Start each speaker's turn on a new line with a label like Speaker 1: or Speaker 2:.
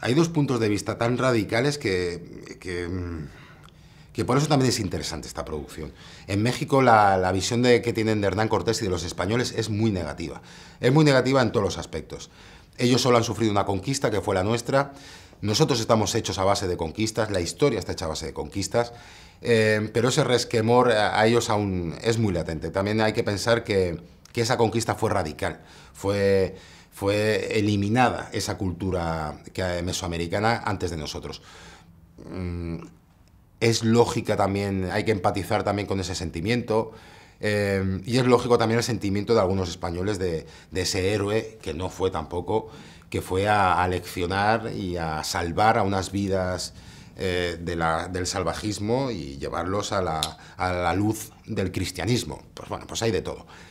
Speaker 1: hay dos puntos de vista tan radicales que, que, por eso también es interesante esta producción. En México la, visión de, que tienen de Hernán Cortés y de los españoles es muy negativa. Es muy negativa en todos los aspectos. Ellos solo han sufrido una conquista que fue la nuestra. Nosotros estamos hechos a base de conquistas, la historia está hecha a base de conquistas, eh, pero ese resquemor a, ellos aún es muy latente. También hay que pensar que, que esa conquista fue radical, fue fue eliminada esa cultura mesoamericana antes de nosotros. Mm, es lógica también, hay que empatizar también con ese sentimiento. Eh, y es lógico también el sentimiento de algunos españoles de, ese héroe, que no fue tampoco, que fue a, leccionar y a salvar a unas vidas eh, del salvajismo y llevarlos a la, a la luz del cristianismo. Pues bueno, pues hay de todo.